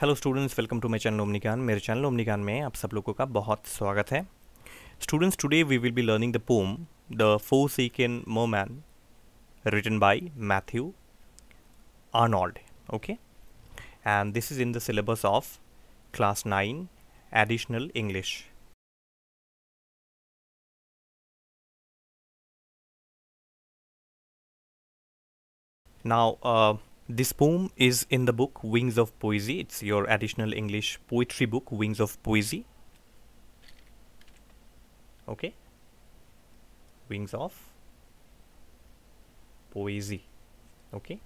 Hello students welcome to my channel Omnicon मेरे channel ओमनिकान में आप सब लोगों का बहुत स्वागत है students today we will be learning the pome the four मो man written by Matthew Arnold okay and this is in the syllabus of class nine additional English now This poem is in the book Wings of Poesy. It's your additional English poetry book, Wings of Poesy. Okay? Wings of Poesy. Okay?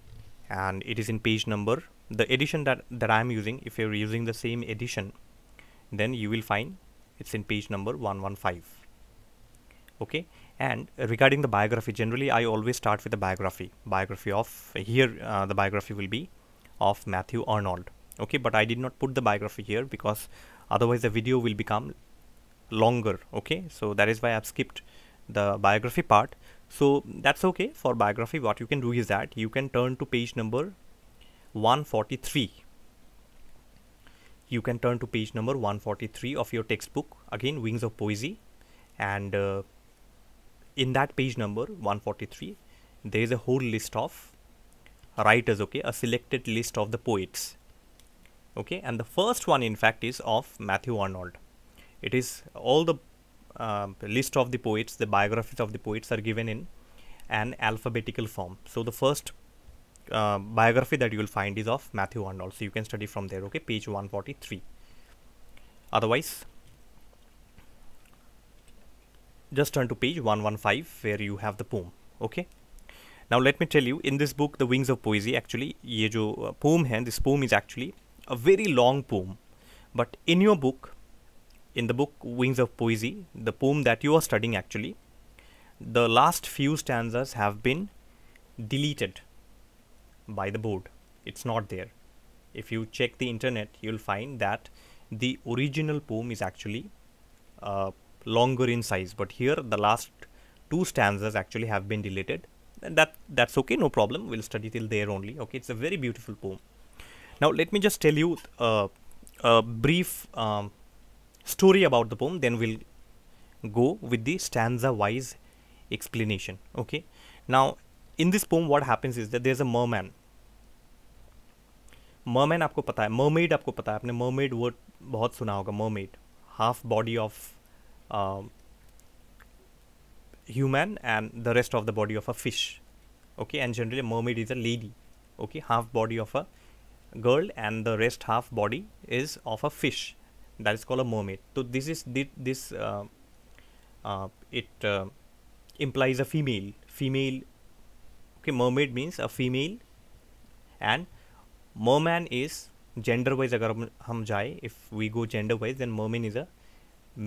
And it is in page number. The edition that, that I'm using, if you're using the same edition, then you will find it's in page number 115. Okay? And regarding the biography, generally I always start with the biography. Biography of here, uh, the biography will be of Matthew Arnold. Okay, but I did not put the biography here because otherwise the video will become longer. Okay, so that is why I've skipped the biography part. So that's okay for biography. What you can do is that you can turn to page number 143 you can turn to page number 143 of your textbook again wings of poesy and uh, in that page number 143 there is a whole list of writers okay a selected list of the poets okay and the first one in fact is of matthew arnold it is all the uh, list of the poets the biographies of the poets are given in an alphabetical form so the first uh, biography that you will find is of matthew arnold so you can study from there okay page 143 otherwise just turn to page 115 where you have the poem okay now let me tell you in this book the wings of poesy actually ye jo uh, poem hai this poem is actually a very long poem but in your book in the book wings of poesy the poem that you are studying actually the last few stanzas have been deleted by the board it's not there if you check the internet you'll find that the original poem is actually uh, longer in size but here the last two stanzas actually have been deleted and that that's okay no problem we'll study till there only okay it's a very beautiful poem now let me just tell you uh, a brief um, story about the poem then we'll go with the stanza wise explanation okay now in this poem what happens is that there's a merman merman आपको पता है mermaid आपको पता है आपने mermaid word बहुत सुना होगा mermaid half body of um, human and the rest of the body of a fish okay and generally a mermaid is a lady okay half body of a girl and the rest half body is of a fish that is called a mermaid so this is this uh, uh, it uh, implies a female female okay mermaid means a female and merman is gender wise if we go gender wise then merman is a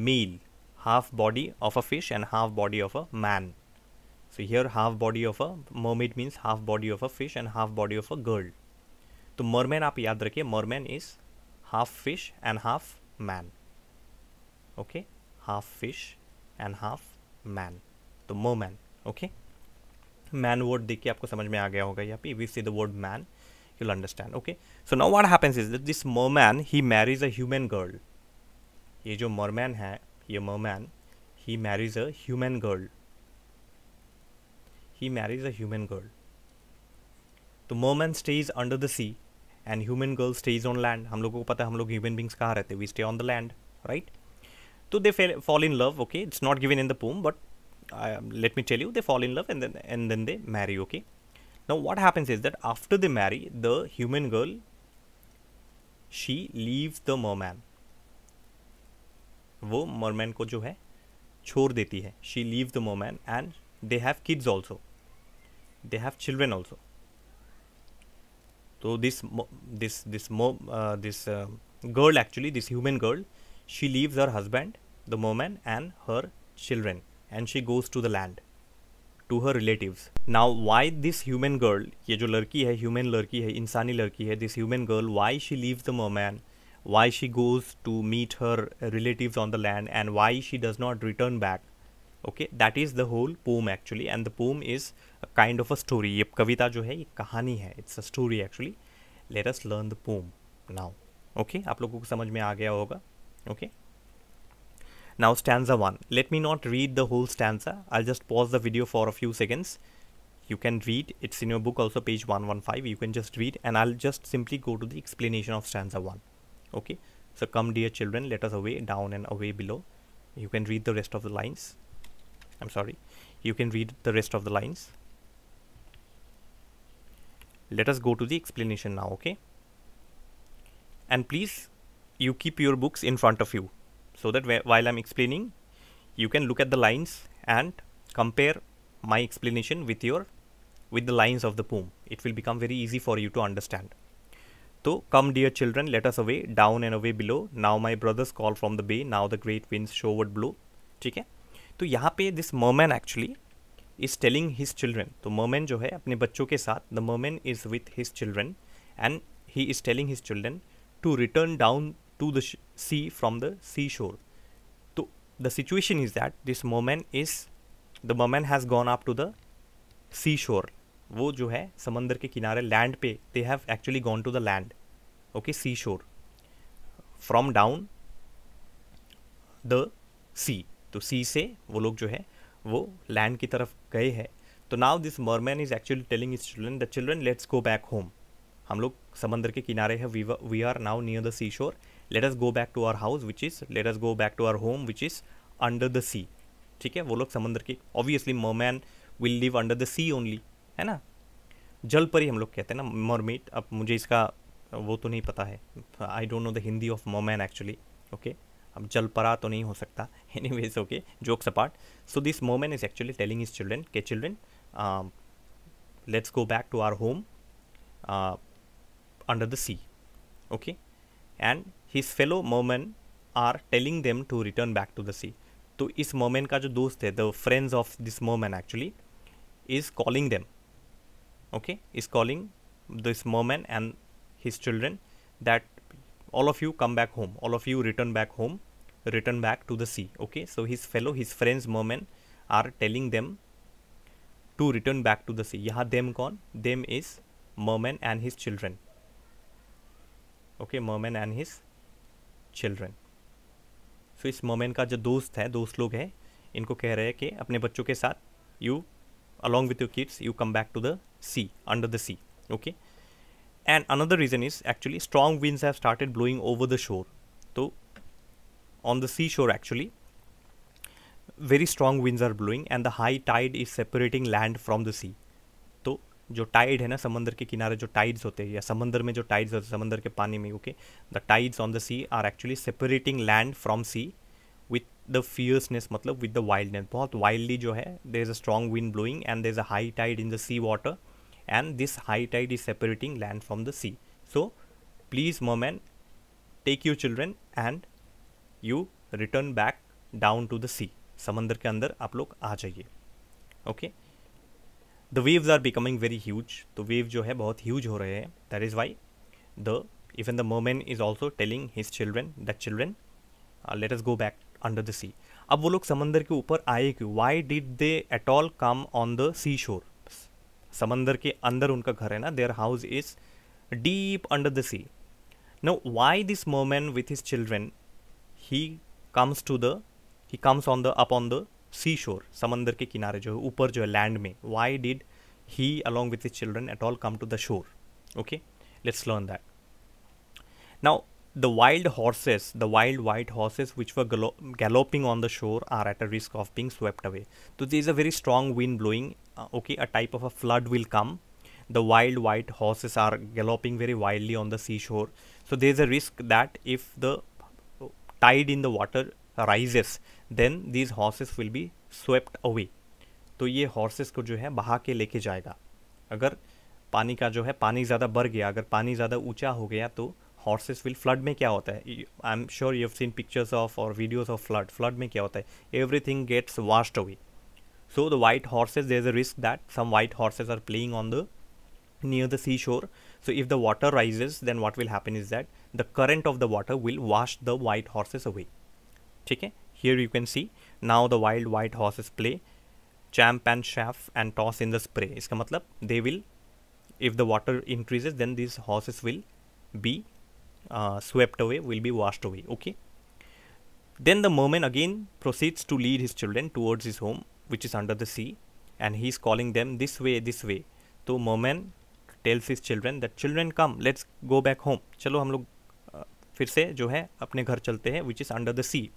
male half body of a fish and half body of a man. So here half body of a mermaid means half body of a fish and half body of a girl. तो merman आप याद रखिए merman is half fish and half man. Okay, half fish and half man. तो merman. Okay, man word देख के आपको समझ में आ गया होगा यहाँ पे. We see the word man, you'll understand. Okay. So now what happens is that this merman he marries a human girl. ये जो merman है a merman. He marries a human girl. He marries a human girl. The merman stays under the sea and human girl stays on land. हम लोगों को पता है हम लोग human beings कहाँ रहते हैं? We stay on the land, right? So they fall in love. Okay, it's not given in the poem, but let me tell you, they fall in love and then and then they marry. Okay. Now what happens is that after they marry, the human girl she leaves the merman. वो मॉरमैन को जो है छोड़ देती है she leave the मोमैन and they have kids also they have children also तो this this this मो this girl actually this human girl she leaves her husband the मोमैन and her children and she goes to the land to her relatives now why this human girl ये जो लड़की है human लड़की है इंसानी लड़की है this human girl why she leave the मोमैन why she goes to meet her relatives on the land and why she does not return back okay that is the whole poem actually and the poem is a kind of a story ye kavita jo hai ye kahani hai it's a story actually let us learn the poem now okay aap logo ko samajh mein aa gaya hoga okay now stanza 1 let me not read the whole stanza i'll just pause the video for a few seconds you can read it's in your book also page 115 you can just read and i'll just simply go to the explanation of stanza 1 okay so come dear children let us away down and away below you can read the rest of the lines i'm sorry you can read the rest of the lines let us go to the explanation now okay and please you keep your books in front of you so that while i'm explaining you can look at the lines and compare my explanation with your with the lines of the poem it will become very easy for you to understand come dear children let us away down and away below now my brothers call from the bay now the great winds shoreward blow. ठीक है तो यहाँ पे this merman actually is telling his children तो merman जो है अपने बच्चों के साथ the merman is with his children and he is telling his children to return down to the sea from the sea शोर तो the situation is that this मोमैन is the मोमैन has gone up to the sea शोर वो जो है समंदर के किनारे land पे they have actually gone to the land okay सी शोर फ्रॉम डाउन द सी तो सी से वो लोग जो है वो लैंड की तरफ गए हैं तो now this merman is actually telling his children the children let's go back home हम लोग समंदर के किनारे हैं we are now near the sea shore let us go back to our house which is let us go back to our home which is under the sea ठीक है वो लोग समंदर के obviously merman will live under the sea only है ना जल परी हम लोग कहते हैं ना मॉर्मीट अब मुझे इसका वो तो नहीं पता है I don't know the Hindi of मोमैन एक्चुअली ओके अब जलपरा तो नहीं हो सकता anyways okay jokes apart so this मोमैन is actually telling his children के children let's go back to our home under the sea okay and his fellow मोमैन are telling them to return back to the sea तो इस मोमेंट का जो दोस्त है द फ्रेंड्स ऑफ दिस मोमेन actually is calling them okay is calling this merman and his children that all of you come back home all of you return back home return back to the sea okay so his fellow his friends mermen are telling them to return back to the sea yaha them kon them is merman and his children okay merman and his children so, is मोमेन ka jo dost hai dost log hai inko keh rahe hai ki apne bachcho ke sath you along with your kids you come back to the sea under the sea okay and another reason is actually strong winds have started blowing over the shore so on the seashore actually very strong winds are blowing and the high tide is separating land from the sea तो जो Tide है ना समंदर के किनारे जो tides होते हैं या समंदर में जो टाइड्स होते हैं समंदर के पानी में okay the tides on the sea are actually separating land from sea the fierceness मतलब विद द वाइल्डनेस बहुत वाइल्डली जो है there is a strong wind blowing and there is a high tide in the sea water and this high tide is separating land from the sea so please मोमैन take you children and you return back down to the sea समंदर के अंदर आप लोग आ जाइए okay the waves are becoming very huge तो wave जो है बहुत ह्यूज हो रहे हैं that is why the even the मोमेन is also telling his children the children let us go back under the sea अब वो लोग समंदर के ऊपर आए क्यों why did they at all come on the sea shore समंदर के अंदर उनका घर है ना their house is deep under the sea no why this मोमेन with his children he comes to the he comes on the up on the sea shore समंदर के किनारे जो है ऊपर जो है लैंड में why did he along with his children at all come to the shore okay let's learn that now the wild horses, the wild white horses which were gallo- galloping on the shore are at a risk of being swept away. So there is a very strong wind blowing. Uh, okay, a type of a flood will come. The wild white horses are galloping very wildly on the seashore. So there is a risk that if the tide in the water rises, then these horses will be swept away. तो ये horses को जो है बहा के लेके जाएगा अगर पानी का जो है पानी ज़्यादा बढ़ गया अगर पानी ज़्यादा ऊंचा हो गया तो हॉर्सेस विल फ्लड में क्या होता है I am sure you have seen pictures of और वीडियोज ऑफ फ्लड फ्लड में क्या होता है everything gets washed away so the white horses there is a risk that some white horses are playing on the near the sea shore so if the water rises then what will happen is that the current of the water will wash the white horses away ठीक है here you can see now the wild white horses play champ and chafe and toss in the spray इसका मतलब they will if the water increases then this horses will be uh, swept away, will be washed away. Okay. Then the merman again proceeds to lead his children towards his home, which is under the sea, and he is calling them this way, this way. So merman tells his children that children come, let's go back home. चलो हम लोग uh, फिर से जो है अपने घर चलते हैं which is under the sea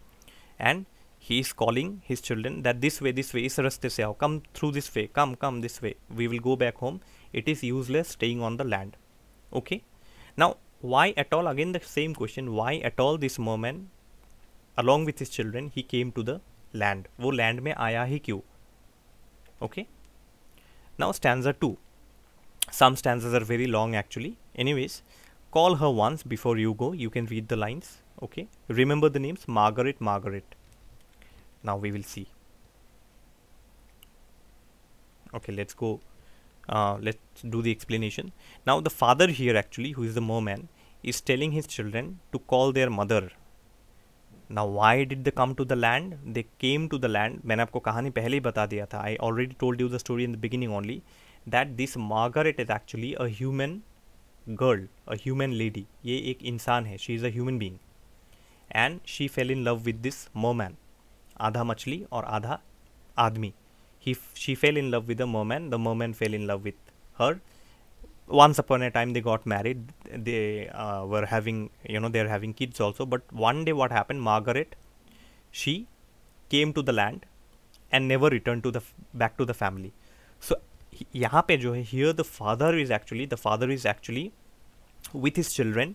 and he is calling his children that this way this way इस रास्ते से आओ come through this way come come this way we will go back home it is useless staying on the land okay now why at all again the same question why at all this merman along with his children he came to the land वो land में आया ही क्यों okay now stanza 2 some stanzas are very long actually anyways call her once before you go you can read the lines okay remember the names margaret margaret now we will see okay let's go uh, let's do the explanation now the father here actually who is the merman is telling his children to call their mother now why did they come to the land they came to the land मैंने आपको कहानी पहले ही बता दिया था I already told you the story in the beginning only that this Margaret is actually a human girl, a human lady. ये एक इंसान है She is a human being. And she fell in love with this merman. आधा मछली और आधा आदमी he she fell in love with the merman the merman fell in love with her once upon a time they got married they uh, were having you know they're having kids also but one day what happened margaret she came to the land and never returned to the back to the family so here the father is actually the father is actually with his children,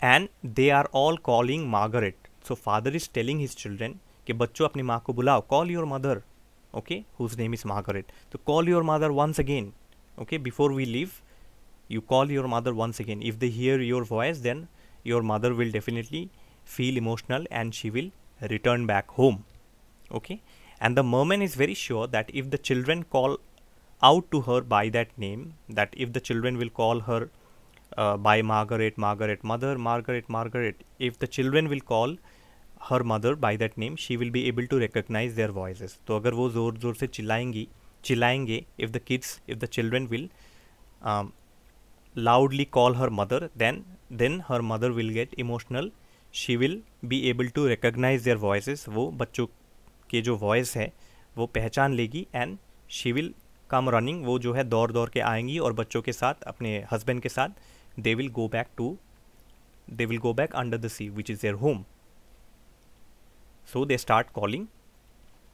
and they are all calling Margaret. So, father is telling his children, is telling his children कि बच्चों अपनी माँ को बुलाओ call your mother okay whose name is margaret so call your mother once again okay before we leave you call your mother once again if they hear your voice then your mother will definitely feel emotional and she will return back home okay and the merman is very sure that if the children call out to her by that name that if the children will call her uh, by margaret margaret mother margaret margaret if the children will call her mother by that name she will be able to recognise their voice तो अगर वो ज़ोर ज़ोर से चिल्लाएंगी चिल्लाएंगे if the kids if the children will loudly call her mother then then her mother will get emotional she will be able to recognise their voice वो बच्चों के जो वॉइस है वो पहचान लेगी and she will come running वो जो है दौड़ दौड़ के आएंगी और बच्चों के साथ अपने हस्बैंड के साथ they will go back to they will go back under the sea which is their home so they start calling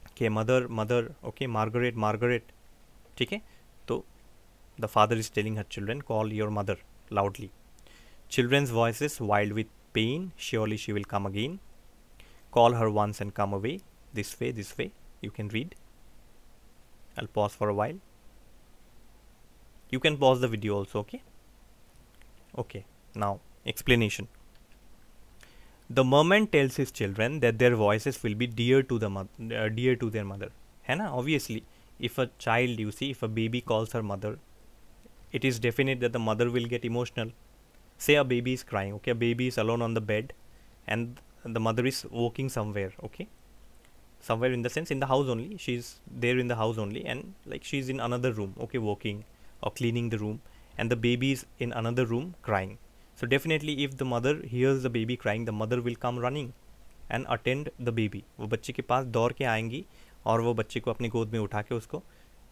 okay mother mother okay margaret margaret okay so the father is telling her children call your mother loudly children's voices wild with pain surely she will come again call her once and come away this way this way you can read i'll pause for a while you can pause the video also okay okay now explanation the merman tells his children that their voices will be dear to the mother uh, dear to their mother Hena, obviously if a child you see if a baby calls her mother it is definite that the mother will get emotional say a baby is crying okay a baby is alone on the bed and the mother is walking somewhere okay somewhere in the sense in the house only she's there in the house only and like she's in another room okay walking or cleaning the room and the baby is in another room crying So definitely if the mother hears the baby crying, the mother will come running and attend the baby वो बच्चे के पास दौड़ के आएंगी और वो बच्चे को अपनी गोद में उठा के उसको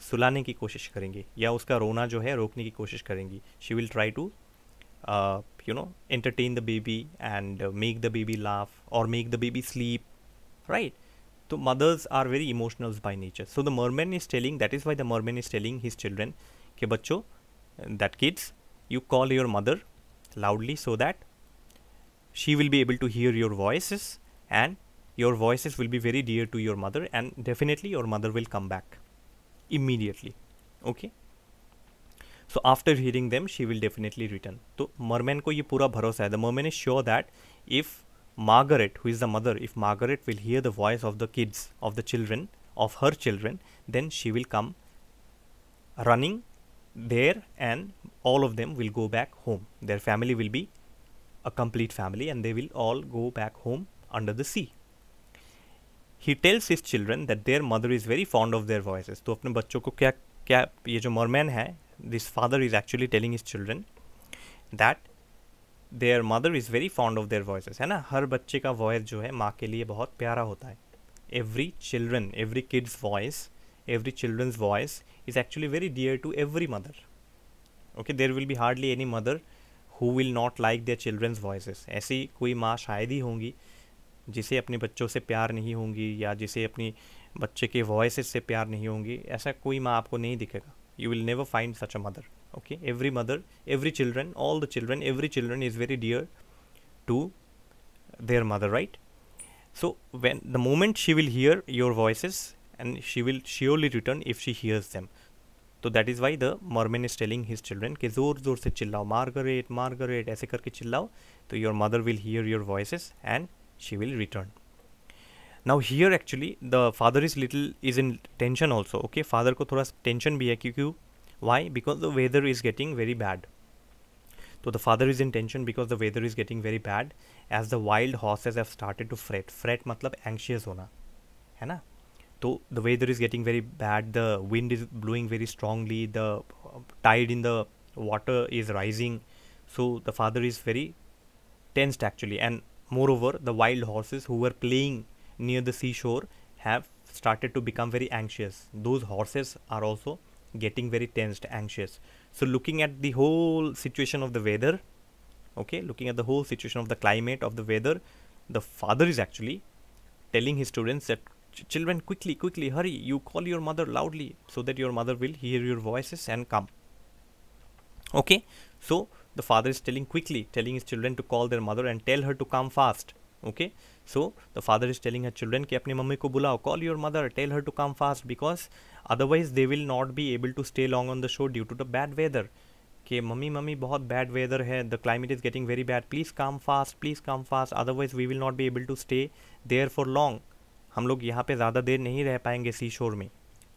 सुलाने की कोशिश करेंगी या उसका रोना जो है रोकने की कोशिश करेंगी she will try to you know entertain the baby and make the baby laugh और make the baby sleep right तो mothers are very emotionals by nature so the merman is telling that is why the merman is telling his children के बच्चों that kids you call your mother loudly so that she will be able to hear your voices and your voices will be very dear to your mother and definitely your mother will come back immediately okay so after hearing them she will definitely return so merman ko ye pura bharosa hai the merman is sure that if margaret who is the mother if margaret will hear the voice of the kids of the children of her children then she will come running there and all of them will go back home. Their family will be a complete family and they will all go back home under the sea. He tells his children that their mother is very fond of their voices. So, apne bachcho ko kya kya ye jo merman hai, this father is actually telling his children that their mother is very fond of their voices. Hai na? Har bachche ka voice jo hai, maa ke liye bahut pyara hota hai. Every children, every kid's voice, every children's voice is actually very dear to every mother okay there will be hardly any mother who will not like their children's voices ऐसी कोई माँ शायद ही होंगी जिसे अपने बच्चों से प्यार नहीं होंगी या जिसे अपनी बच्चे के वॉइसेस से प्यार नहीं होंगी ऐसा कोई माँ आपको नहीं दिखेगा you will never find such a mother okay every mother every children all the children every children is very dear to their mother right so when the moment she will hear your voices and she will surely return if she hears them तो that is why the merman is telling his children के ज़ोर ज़ोर से चिल्लाओ Margaret Margaret ऐसे करके चिल्लाओ तो your mother will hear your voice and she will return now here actually the father is little is in tension also okay father को थोड़ा टेंशन भी है क्योंकि why because the weather is getting very bad तो the father is in tension because the weather is getting very bad as the wild horses have started to fret fret मतलब anxious होना है ना So the weather is getting very bad the wind is blowing very strongly the uh, tide in the water is rising so the father is very tensed actually and moreover the wild horses who were playing near the seashore have started to become very anxious those horses are also getting very tensed anxious so looking at the whole situation of the weather okay looking at the whole situation of the climate of the weather the father is actually telling his students that Children, quickly, quickly, hurry. You call your mother loudly so that your mother will hear your voices and come. Okay, so the father is telling quickly, telling his children to call their mother and tell her to come fast. Okay, so the father is telling her children कि अपनी mummy को बुलाओ call your mother, tell her to come fast because otherwise they will not be able to stay long on the show due to the bad weather. कि mummy mummy बहुत weather weather the climate is getting very bad. Please come fast, please come fast. Otherwise we will not be able to stay there for long. हम लोग यहाँ पे ज़्यादा देर नहीं रह पाएंगे सी शोर में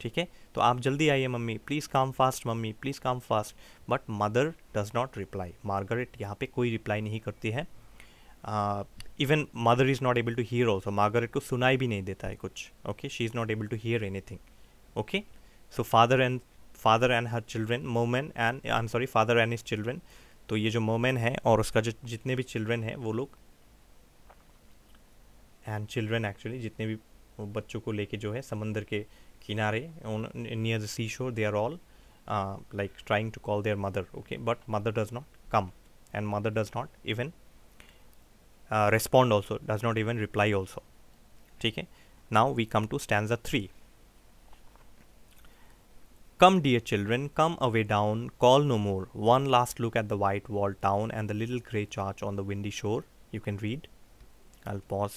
ठीक है तो आप जल्दी आइए mummy please come fast mummy please come fast but mother does not reply Margaret यहाँ पे कोई रिप्लाई नहीं करती है even mother is not able to hear also Margaret को सुनाई भी नहीं देता है कुछ okay she is not able to hear anything okay so father and father and her children मोमेन and I am sorry father and his children तो ये जो मोमेन है और उसका जो जितने भी चिल्ड्रेन है वो लोग एंड चिल्ड्रेन एक्चुअली जितने भी बच्चों को लेके जो है समंदर के किनारे near the sea shore they are all like trying to call their mother okay but mother does not come and mother does not even respond also does not even reply also ठीक है now we come to stanza three come dear children come away down call no more one last look at the white wall town and the little grey church on the windy shore you can read I pause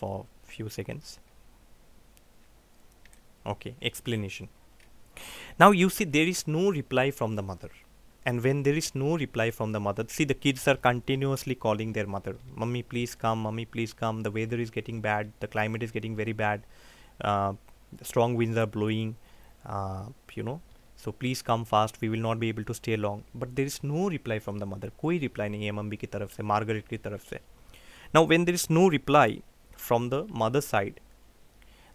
for few seconds okay explanation now you see there is no reply from the mother and when there is no reply from the mother see the kids are continuously calling their mother mummy please come mummy please come the weather is getting bad the climate is getting very bad uh, strong winds are blowing uh, you know so please come fast we will not be able to stay long but there is no reply from the mother कोई reply नहीं है mummy की तरफ से now when there is no reply from the mother side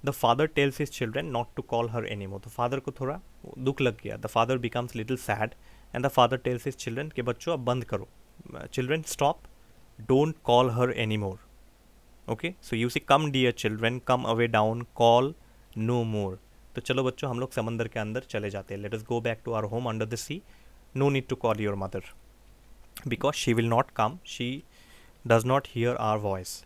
the father tells his children not to call her any more तो फादर को थोड़ा दुख लग गया the father becomes little sad and the father tells his children के बच्चों अब बंद करो children stop don't call her any more okay so you see come dear children come away down call no more तो चलो बच्चों हम लोग समंदर के अंदर चले जाते हैं let us go back to our home under the sea no need to call your mother because she will not come she does not hear our voice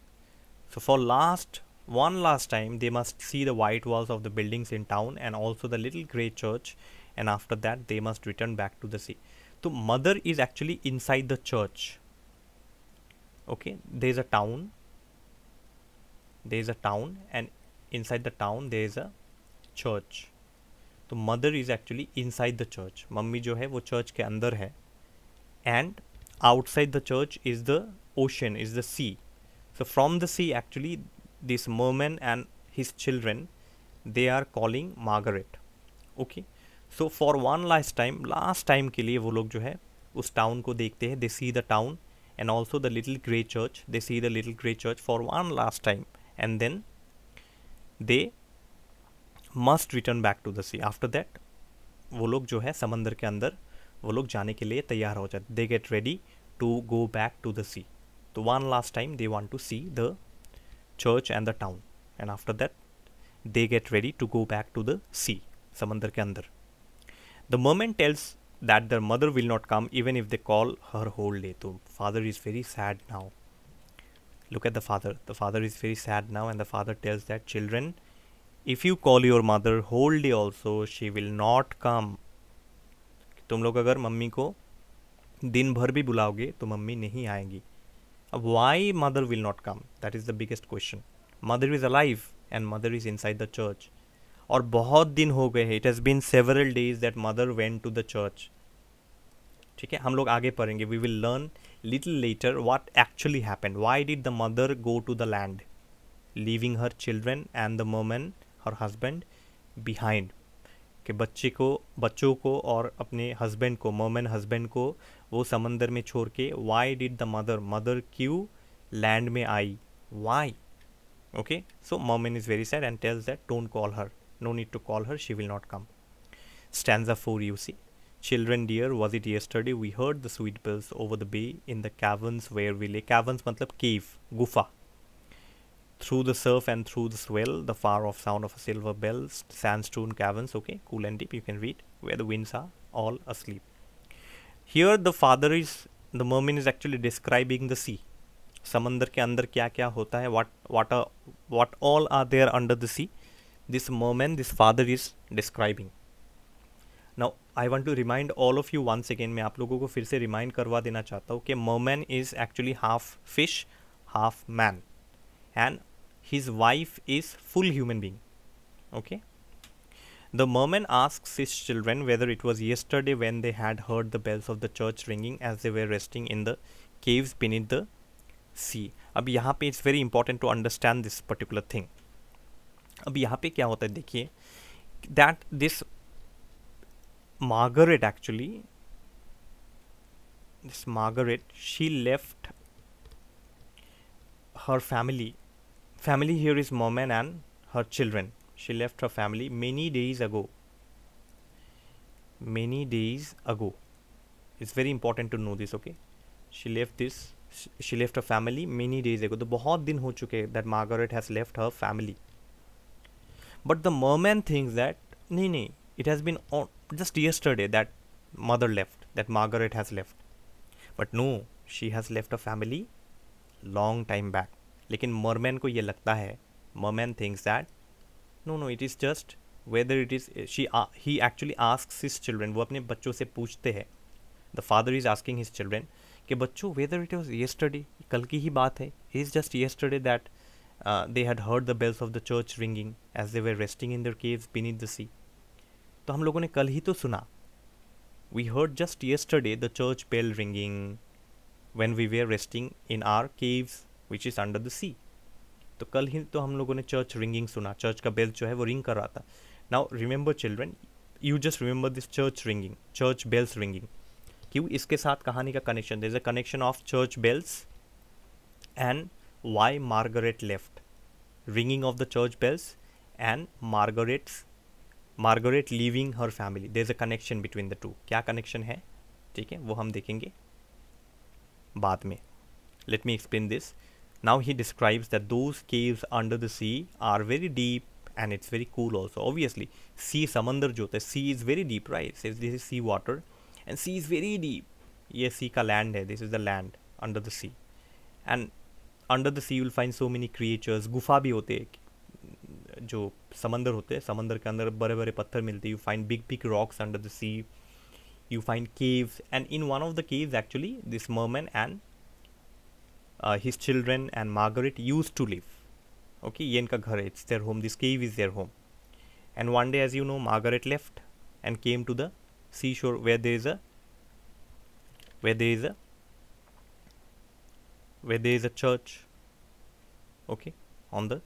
so for last one last time they must see the white walls of the buildings in town and also the little grey church and after that they must return back to the sea so mother is actually inside the church okay there's a town there's a town and inside the town there is a church So mother is actually inside the church. Mummy, जो है वो church के अंदर है and outside the church is the ocean So from the sea actually this merman and his children they are calling Margaret okay so for one last time last time के लिए वो लोग जो है उस टाउन को देखते हैं they see the town and also the little grey church they see the little grey church for one last time and then they must return back to the sea after that वो लोग जो है समंदर के अंदर वो लोग जाने के लिए तैयार हो जाते they get ready to go back to the sea तो one last time they want to see the church and the town and after that they get ready to go back to the sea समंदर के अंदर the मोमेंट tells that their mother will not come even if they call her hold a तो father is very sad now look at the father the father is very sad now and the father tells that children if you call your mother hold a also she will not come तुम लोग अगर mummy को दिन भर भी बुलाओगे तो mummy नहीं आएंगी अब why why mother will not come that is the biggest question mother is alive and mother is inside the church और बहुत दिन हो गए हैं it has been several days that mother went to the church ठीक है हम लोग आगे पढ़ेंगे we will learn little later what actually happen why did the mother go to the land leaving her children and the मोमेन her husband behind कि बच्चे को बच्चों को और अपने हस्बैंड को मोमेन हस्बैंड को वो समंदर में छोड़ के Y did the mother mother Q land में आई Y okay so मोमेन is very sad and tales that don't call her no need to call her she will not come stand for you see children dear was it year study we heard the sweet bills over the bay in the कैवन्स where we ले कैवन्स मतलब केव गुफा through the surf and through the swell, the far off sound of a silver bell, sandstone caverns, okay, cool and deep, you can read, where the winds are all asleep. Here the father is, the merman is actually describing the sea. Samandar ke andar kya kya hota hai? what what are what all are there under the sea this merman this father is describing now I want to remind all of you once again, मैं आप लोगों को फिर से remind करवा देना चाहता हूँ कि merman is actually half fish half man and his wife is full human being okay the merman asks his children whether it was yesterday when they had heard the bells of the church ringing as they were resting in the caves beneath the sea अब यहाँ पे it's very important to understand this particular thing अब यहाँ पे क्या होता है देखिए that this Margaret actually this Margaret she left her family family here is Momen and her children. She left her family many days ago. Many days ago. It's very important to know this, okay? She left this. She left her family many days ago. तो बहुत दिन हो चुके that Margaret has left her family. But the merman thinks that nee, nee, it has been on just yesterday that mother left that Margaret has left. But no, she has left her family long time back. लेकिन merman को ये लगता है merman thinks that no no it is just weather it is she he actually ask his children वो अपने बच्चों से पूछते हैं the father is asking his children कि बच्चों वेदर इट वॉज येस्टरडे कल की ही बात है is just yesterday that they had heard the bells of the church ringing as they were resting in their caves with the sea तो हम लोगों ने कल ही तो सुना we heard just yesterday the church bell ringing when we were resting in our caves which is under the sea तो कल ही तो हम लोगों ने चर्च रिंगिंग सुना चर्च का बेल जो है वो रिंग कर रहा था now remember children you just remember this church ringing church bells ringing क्यों इसके साथ कहानी का connection there is a connection of church bells and why Margaret left ringing of the church bells and Margaret Margaret leaving her family there is a connection between the two क्या connection है ठीक है वो हम देखेंगे बाद में let me explain this now he describes that those caves under the sea are very deep and it's very cool also obviously sea samandar jo the sea is very deep right says this is sea water and sea is very deep Yes, sea ka land hai this is the land under the sea and under the sea you will find so many creatures Gufa bhi होते jo samandar समंदर Samandar हैं समंदर के अंदर बड़े बड़े You find big big rocks under the sea. You find caves, and in one of the caves actually this merman and. Uh, his children and Margaret used to live. Okay, ye inka ghar it's their home. This cave is their home. And one day, as you know, Margaret left and came to the seashore where there is a where there is a where there is a church. Okay, on the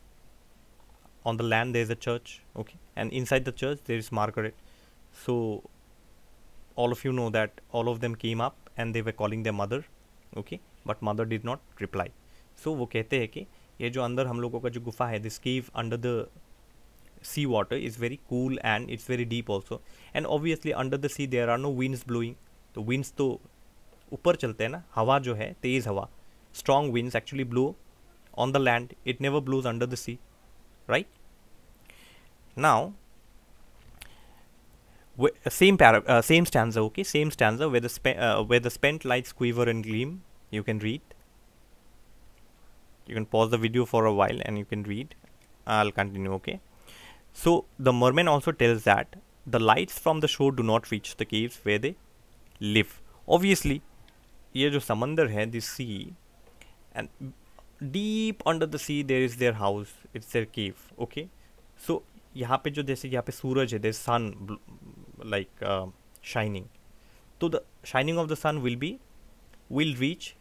on the land there is a church. Okay, and inside the church there is Margaret. So all of you know that all of them came up and they were calling their mother. Okay, but mother did not reply so वो कहते हैं कि ये जो अंदर हम लोगों का जो गुफा है this cave under the sea water is very cool and it's very deep also and obviously under the sea there are no winds blowing तो विंड्स तो ऊपर चलते हैं ना हवा जो है तेज़ हवा strong winds actually blow on the land it never blows under the sea right now same para same stanza okay same stanza where spent लाइक quiver and gleam you can read you can pause the video for a while and you can read i'll continue okay so the merman also tells that the lights from the shore do not reach the caves where they live obviously here, जो समंदर है this sea and deep under the sea there is their house. It's their cave. Okay. So यहाँ पे जो जैसे यहाँ पे सूरज है देर सन लाइक शाइनिंग तो the shining of the sun will be will reach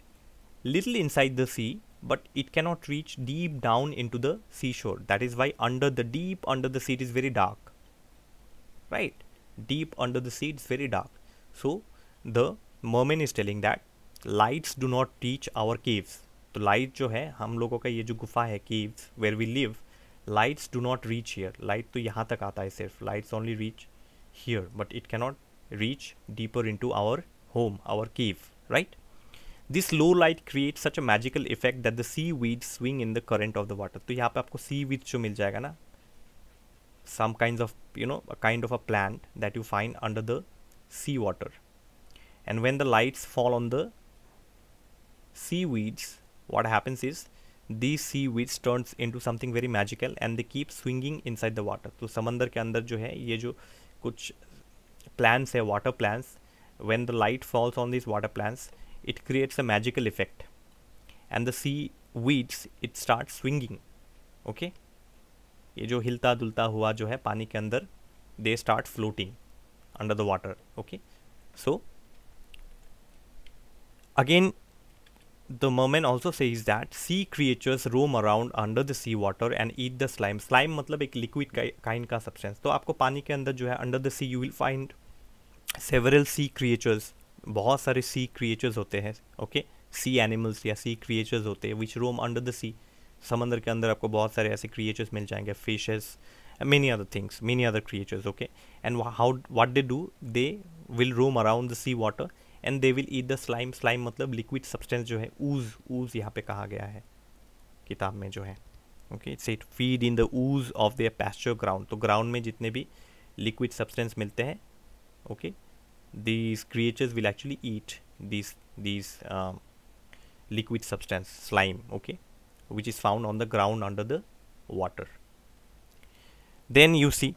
little inside the sea but it cannot reach deep down into the seashore that is why under the deep under the sea it is very dark right deep under the sea it's very dark so the merman is telling that lights do not reach our caves So lights, जो है हम लोगों का ये जो गुफा है caves where we live lights do not reach here light तो यहाँ तक आता है सिर्फ lights only reach here this low light create such a magical effect that the sea weed swing in the current of the water तो यहाँ पे आपको सी वीड जो मिल जाएगा ना some kind of you know kind of a plant that you find under the sea water and when the lights fall on the sea weeds what happens is the sea weeds turns into something very magical and the keep swinging inside the water तो समंदर के अंदर जो है ये जो कुछ plants है water plants when the light falls on this water plants it creates a magical effect and the sea weeds it starts swinging okay okay? ये जो हिलता दुलता हुआ जो है पानी के अंदर they start floating under the water okay so again the merman also says that sea creatures roam around under the sea water and eat the slime slime मतलब एक liquid kind का substance तो आपको पानी के अंदर जो है under the sea you will find several sea creatures बहुत सारे सी क्रिएचर्स होते हैं ओके सी एनिमल्स या सी क्रिएचर्स होते हैं विच रोम अंडर द सी समंदर के अंदर आपको बहुत सारे ऐसे क्रिएचर्स मिल जाएंगे fishes many other things many other creatures okay and how what they do they will roam around the sea water and they will eat the slime slime मतलब लिक्विड सब्सटेंस जो है ऊज ऊज यहाँ पे कहा गया है किताब में जो है okay it's it feed in the ooze of the pasture ground तो ग्राउंड में जितने भी लिक्विड सब्सटेंस मिलते हैं okay okay? these creatures will actually eat these these um, liquid substance slime okay which is found on the ground under the water then you see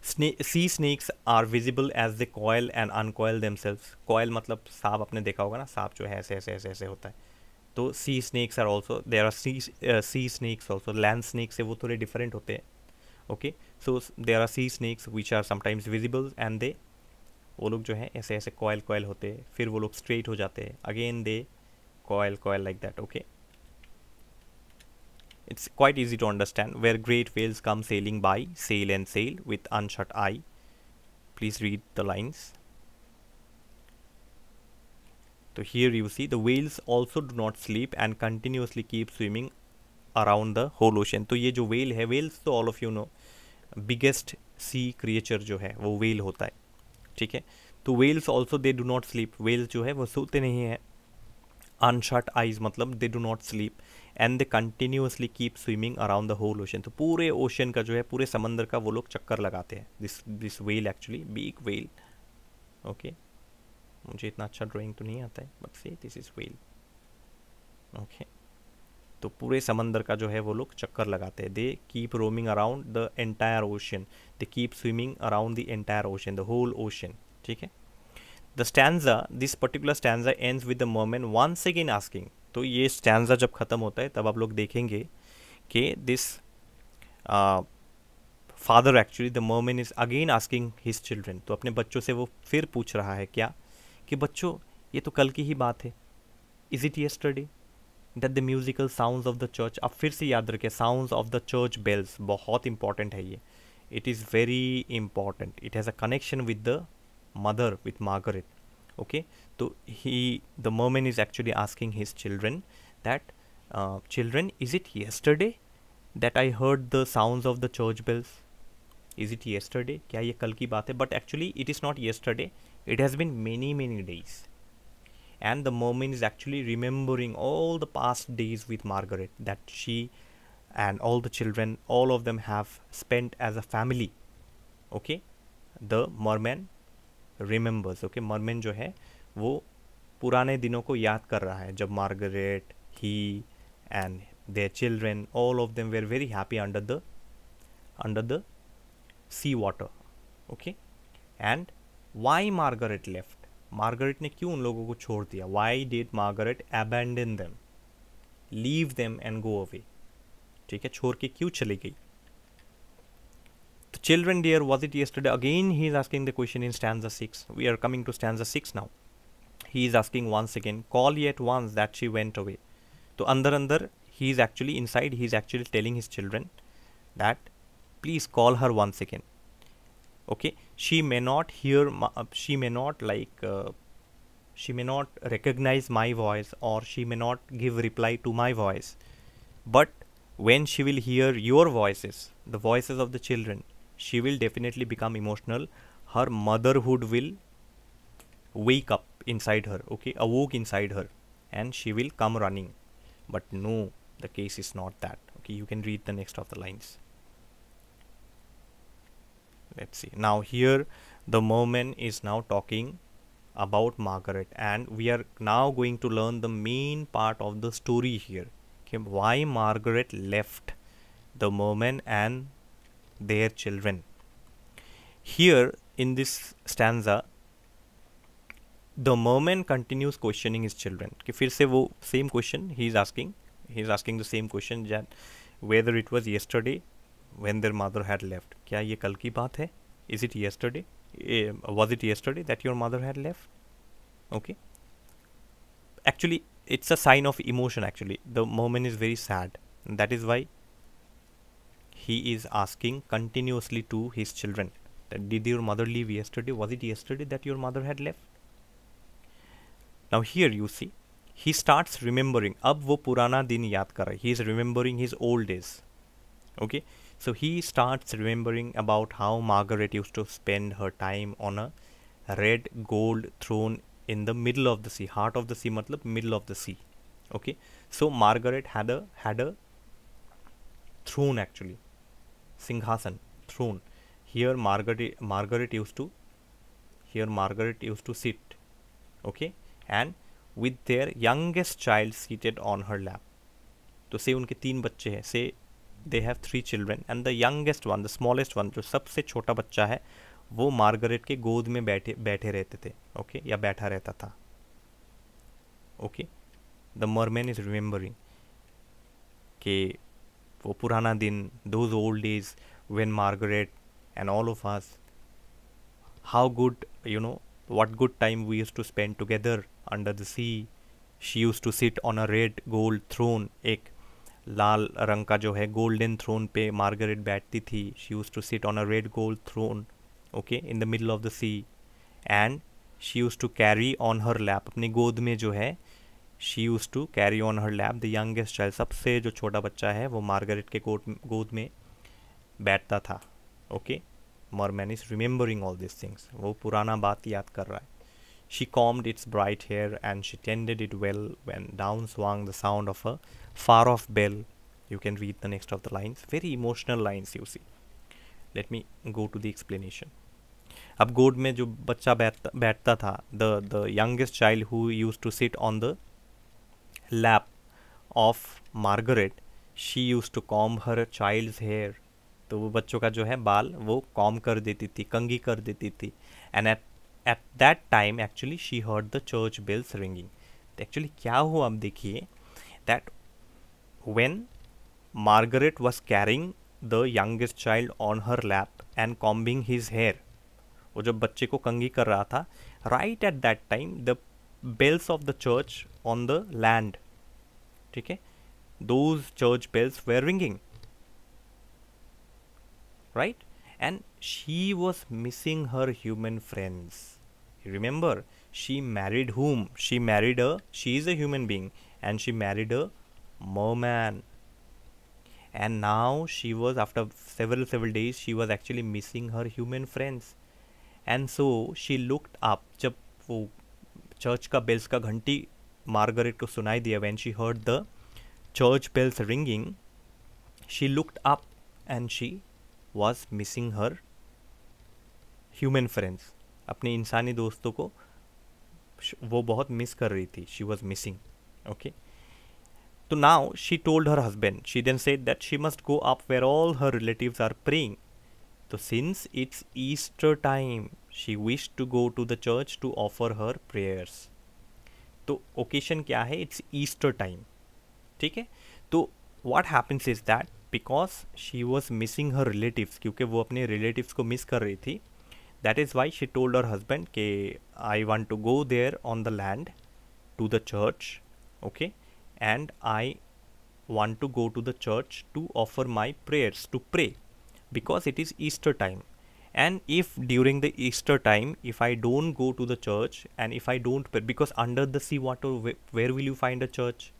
sea snakes are visible as they coil and uncoil themselves. Coil matlab saab apne dekha hoga na saab jo hai aise aise aise aise hota hai. To sea snakes are also there are sea uh, sea snakes also land snakes se wo different hote Okay, so there are sea snakes which are sometimes visible and they वो लोग जो है ऐसे ऐसे coil coil होते फिर वो लोग स्ट्रेट हो जाते हैं again they coil coil like that okay it's quite easy to understand where great whales come sailing by sail and sail with unshut eye please read the lines तो here you see the whales also do not sleep and continuously keep swimming around the whole ocean तो ये जो whale है whales तो all of you know biggest sea creature जो है वो whale होता है ठीक है तो whales also they do not sleep whales जो है वो सोते नहीं है अनशट आइज मतलब they do not sleep and they continuously keep swimming around the whole ocean तो पूरे ओशन का जो है पूरे समंदर का वो लोग चक्कर लगाते हैं this this whale actually big whale okay मुझे इतना अच्छा ड्राइंग तो नहीं आता है बट से दिस इज़ वेल ओके तो पूरे समंदर का जो है वो लोग चक्कर लगाते हैं they keep roaming around the entire ocean they keep swimming around the entire ocean the whole ocean ठीक है the stanza this particular stanza and with the मोमेन वंस अगेन आस्किंग तो ये स्टैंडा जब ख़त्म होता है तब आप लोग देखेंगे कि दिस फादर एक्चुअली द मोमेन is again asking his children तो अपने बच्चों से वो फिर पूछ रहा है क्या कि बच्चों ये तो कल की ही बात है is it yesterday that the musical sound of the church आप फिर से याद रखें sound of the church bells बहुत इंपॉर्टेंट है ये it is very important it has a connection with the mother with Margaret okay तो ही द मोमेन is actually asking his children that children is it yesterday that I heard the sound of the church bells is it yesterday क्या ये कल की बात है but actually it is not yesterday it has been many many days and the merman is actually remembering all the past days with margaret that she and all the children all of them have spent as a family okay the merman remembers okay merman jo hai, wo purane दिनों ko याद kar raha hai jab Margaret he and their children all of them were very happy under the under the sea water okay and why margaret left Margaret ने क्यों उन लोगों को छोड़ दिया why did Margaret abandon them leave them and go away ठीक है छोड़ के क्यों चली गई children dear was it yesterday again he is asking the question in stanza six we are coming to stanza six now he is asking once again call yet once that she went away तो अंदर अंदर he is actually in side he is actually telling his children that please call her once again okay she may not hear my, uh, she may not like uh, she may not recognize my voice or she may not give reply to my voice but when she will hear your voices the voices of the children she will definitely become emotional her motherhood will wake up inside her okay awoke inside her and she will come running but no the case is not that okay you can read the next of the lines let's see now here the merman is now talking about Margaret and we are now going to learn the main part of the story here okay why Margaret left the merman and their children here in this stanza the merman continues questioning his children कि फिर से वो same question he is asking he is asking the same question that whether it was yesterday when their mother had left is it yesterday uh, was it yesterday that your mother had left okay actually it's a sign of emotion actually the moment is very sad and that is why he is asking continuously to his children that did your mother leave yesterday was it yesterday that your mother had left now here you see he starts remembering ab wo purana din yaad kar he is remembering his old days okay so he starts remembering about how Margaret used to spend her time on a red gold throne in the middle of the sea, heart of the sea, matlab middle of the sea. Okay, so Margaret had a had a throne actually, singhasan throne. Here Margaret Margaret used to here Margaret used to sit. Okay, and with their youngest child seated on her lap. तो से उनके तीन बच्चे हैं say they have three children and the youngest one the smallest one जो सबसे छोटा बच्चा है वो मार्गरेट के गोद में बैठे बैठे रहते थे ओके okay? या बैठा रहता था okay the merman is remembering कि वो पुराना दिन those old days when Margaret and all of us how good you know what good time we use to spend together under the sea she use to sit on a red gold throne एक लाल रंग का जो है golden throne पे Margaret बैठती थी she use to sit on a red gold throne okay in the middle of the sea and she use to carry on her lap अपनी गोद में जो है she use to carry on her lap the youngest child सबसे जो छोटा बच्चा है वो मार्गरेट के गोद गोद में बैठता था okay man is remembering all this things वो पुराना बात याद कर रहा है she combed its bright hair and she tended it well when down swung the sound of a far off bell you can read the next of the lines very emotional lines you see let me go to the explanation अब गोड में जो बच्चा बैठता बैठता था the the youngest child who use to sit on the lap of Margaret she use to comb her child's hair तो वो बच्चों का जो है बाल वो कॉम कर देती थी कंगी कर देती थी and at at that time actually she heard the church bells ringing actually क्या हुआ अब देखिए that when Margaret was carrying the youngest child on her lap and combing his hair. वो जब बच्चे को कंगी कर रहा था right at that time the bells of the church on the land ठीक है those church bells were ringing right and she was missing her human friends remember she married whom she married a she is a human being and she married a merman and now she was after several several days she was actually missing her human friends and so she looked up जब वो church का bells का घंटी Margaret को सुनाई दिया when she heard the church bells ringing she looked up and she was missing her human friends अपने इंसानी दोस्तों को वो बहुत मिस कर रही थी she was missing okay तो now she told her husband she then said that she must go up where all her relatives are praying तो since it's Easter time she wish to go to the church to offer her prayers तो occasion क्या है it's Easter time ठीक है तो what happens is that because she was missing her relative क्योंकि वो अपने रिलेटिव को मिस कर रही थी that is Y she told her husband के I want to go there on the land to the church okay and I want to go to the church to offer my prayers, to pray, because it is Easter time. And if during the Easter time, if I don't go to the church and if I don't pray, because under the sea water, where will you find a church?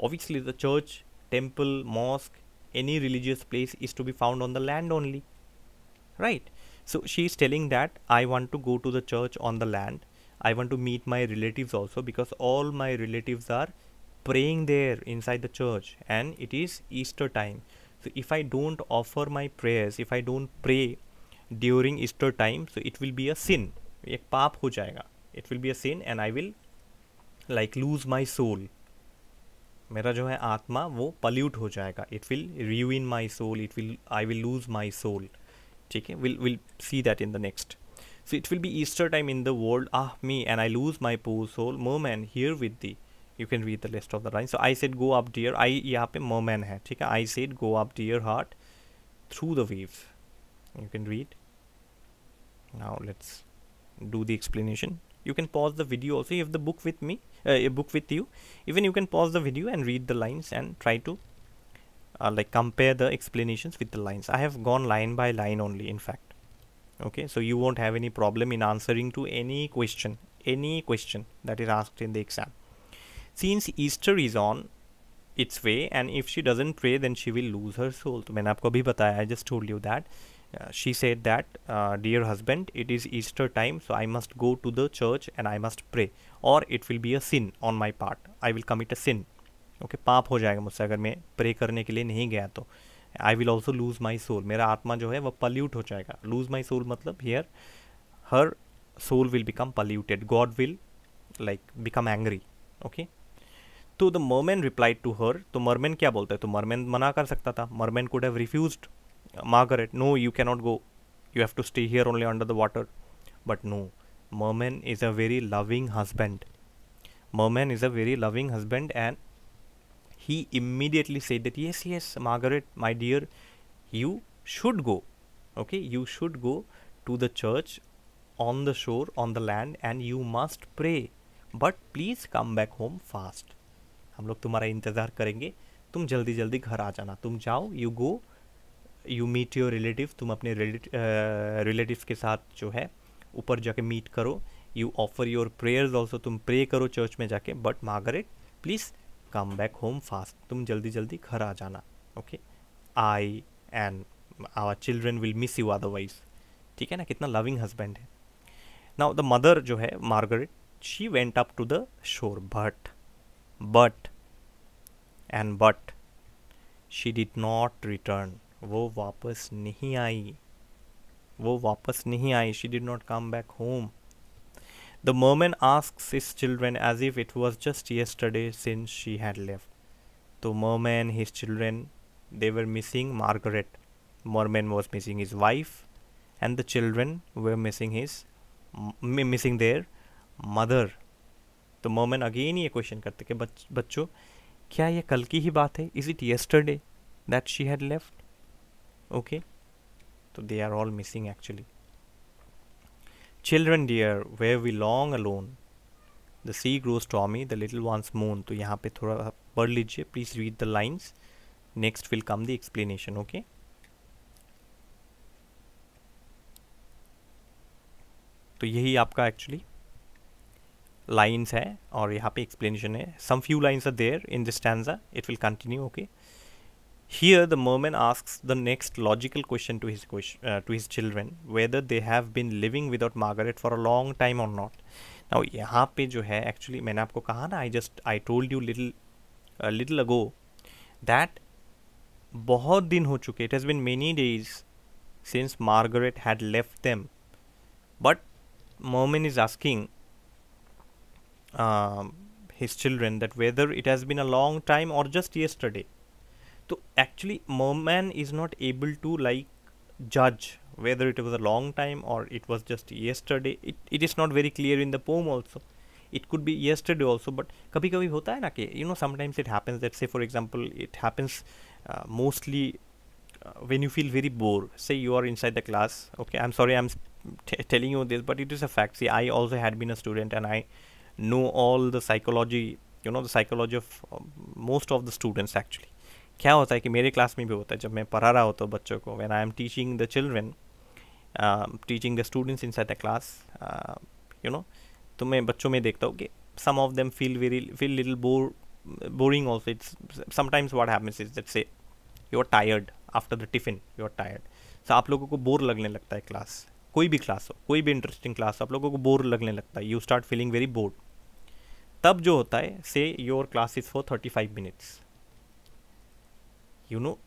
Obviously, the church, temple, mosque, any religious place is to be found on the land only. Right? So she is telling that I want to go to the church on the land. I want to meet my relatives also because all my relatives are praying there inside the church and it is easter time so if i don't offer my prayers if i don't pray during easter time so it will be a sin it will be a sin and i will like lose my soul मेरा जो है आत्मा वो pollute हो जाएगा it will rive in my soul it will I will lose my soul ठीक है will will see that in the next so it will be Easter time in the world ah me and I lose my poor soul मो मैन here with the you can read the list of the line so I said go up dear I यहाँ पे मोमैन है ठीक है said, "Go up, up dear heart through the waves you can read now let's do the explanation you can pause the video also you have the book with me uh, a book with you even you can pause the video and read the lines and try to uh, like compare the explanations with the lines i have gone line by line only in fact okay so you won't have any problem in answering to any question any question that is asked in the exam since Easter is on its way and if she doesn't pray then she will lose her soul तो मैंने आपको अभी बताया I just told you that she said that dear husband it is Easter time so I must go to the church and I must pray और it will be a sin on my part I will commit a sin okay पाप हो जाएगा मुझसे अगर मैं pray करने के लिए नहीं गया तो I will also lose my soul मेरा आत्मा जो है वह पल्यूट हो जाएगा लूज़ माई सोल मतलब here her soul will become polluted God will like become angry okay तो the merman replied to her तो मरमैन क्या बोलता है तो मरमैन मना कर सकता था merman could have refuse Margaret no you cannot go you have to stay here only under the water but no merman is a very loving husband merman is a very loving and he immediately said that yes yes margaret my dear you should go okay you should go to the church on the shore on the land and you must pray but please come back home fast हम लोग तुम्हारा इंतज़ार करेंगे तुम जल्दी जल्दी घर आ जाना तुम जाओ you go you meet your relative तुम अपने रिलेटिव के साथ जो है ऊपर जाके मीट करो you offer your prayers also तुम प्रे करो चर्च में जाके but Margaret please come back home fast तुम जल्दी जल्दी घर आ जाना okay I and our children will miss you otherwise ठीक है ना कितना लविंग हस्बैंड है नाउ द मदर जो है Margaret she went up to the shore but but and but she did not return वो वापस नहीं आई वो वापस नहीं आई she did not come back home the merman asks his children as if it was just yesterday since she had left तो merman his children they were missing margaret merman was missing his wife and the children were missing his missing their mother तो मोमेन again ये question करते कि बच, बच्चों क्या ये कल की ही बात है is it yesterday that she had left okay तो they are all missing actually children dear way we long alone the sea grows stormy the little ones moan तो यहाँ पे थोड़ा पढ़ लीजिए please read the lines next will come the explanation okay तो यही आपका एक्चुअली लाइन्स है और यहाँ पे एक्सप्लेनेशन है some few lines are there in this stanza it will continue okay here the merman ask the next logical question to his question to his children whether they have been living without Margaret for a long time or not ना यहाँ पे जो है actually मैंने आपको कहा ना I just I told you little little ago that बहुत दिन हो चुके it has been many days since Margaret had left them but मोमिन is asking Um, his children that whether it has been a long time or just yesterday so actually merman is not able to like judge whether it was a long time or it was just yesterday it, it is not very clear in the poem also it could be yesterday also but kabhi kabhi hota hai na ki you know sometimes it happens that say for example it happens uh, mostly uh, when you feel very bored say you are inside the class okay i'm sorry i'm telling you this but it is a fact see i also had been a student and i know all the psychology you know the psychology of most of the students actually क्या होता है कि मेरे class में भी होता है जब मैं पढ़ा रहा होता हूँ बच्चों को when I am teaching the children teaching the students inside the class you know तो मैं बच्चों में देखता हूँ कि some of them feel very feel little bore boring also it's sometimes what happens is that say you are tired after the tiffin you are tired so आप लोगों को बोर लगने लगता है क्लास कोई भी क्लास हो कोई भी इंटरेस्टिंग क्लास हो आप लोगों को बोर लगने लगता है you start feeling very bored तब जो होता है say your class is for thirty five minutes you know